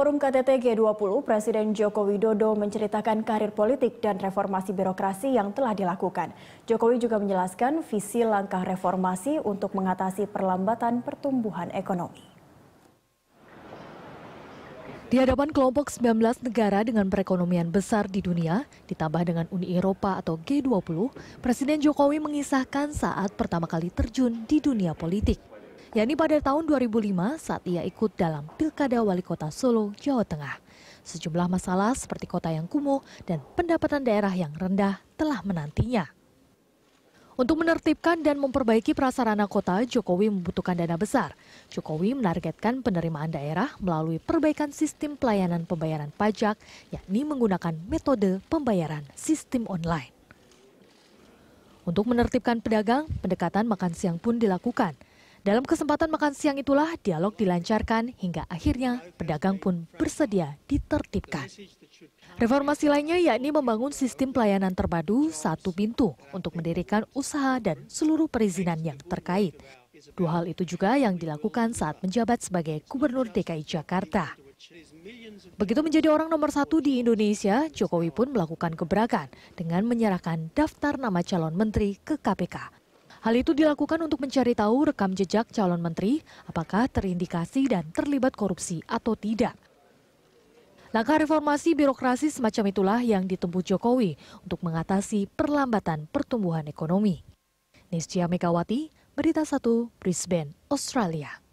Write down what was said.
Forum KTT G20, Presiden Joko Widodo menceritakan karir politik dan reformasi birokrasi yang telah dilakukan. Jokowi juga menjelaskan visi langkah reformasi untuk mengatasi perlambatan pertumbuhan ekonomi. Di hadapan kelompok 19 negara dengan perekonomian besar di dunia, ditambah dengan Uni Eropa atau G20, Presiden Jokowi mengisahkan saat pertama kali terjun di dunia politik yakni pada tahun 2005 saat ia ikut dalam Pilkada Wali Kota Solo, Jawa Tengah. Sejumlah masalah seperti kota yang kumuh dan pendapatan daerah yang rendah telah menantinya. Untuk menertibkan dan memperbaiki prasarana kota, Jokowi membutuhkan dana besar. Jokowi menargetkan penerimaan daerah melalui perbaikan sistem pelayanan pembayaran pajak, yakni menggunakan metode pembayaran sistem online. Untuk menertibkan pedagang, pendekatan makan siang pun dilakukan – dalam kesempatan makan siang itulah dialog dilancarkan hingga akhirnya pedagang pun bersedia ditertibkan. Reformasi lainnya yakni membangun sistem pelayanan terpadu satu pintu untuk mendirikan usaha dan seluruh perizinan yang terkait. Dua hal itu juga yang dilakukan saat menjabat sebagai Gubernur DKI Jakarta. Begitu menjadi orang nomor satu di Indonesia, Jokowi pun melakukan gebrakan dengan menyerahkan daftar nama calon menteri ke KPK Hal itu dilakukan untuk mencari tahu rekam jejak calon menteri apakah terindikasi dan terlibat korupsi atau tidak. Langkah reformasi birokrasi semacam itulah yang ditempuh Jokowi untuk mengatasi perlambatan pertumbuhan ekonomi. Niscaya Megawati, Berita 1, Brisbane, Australia.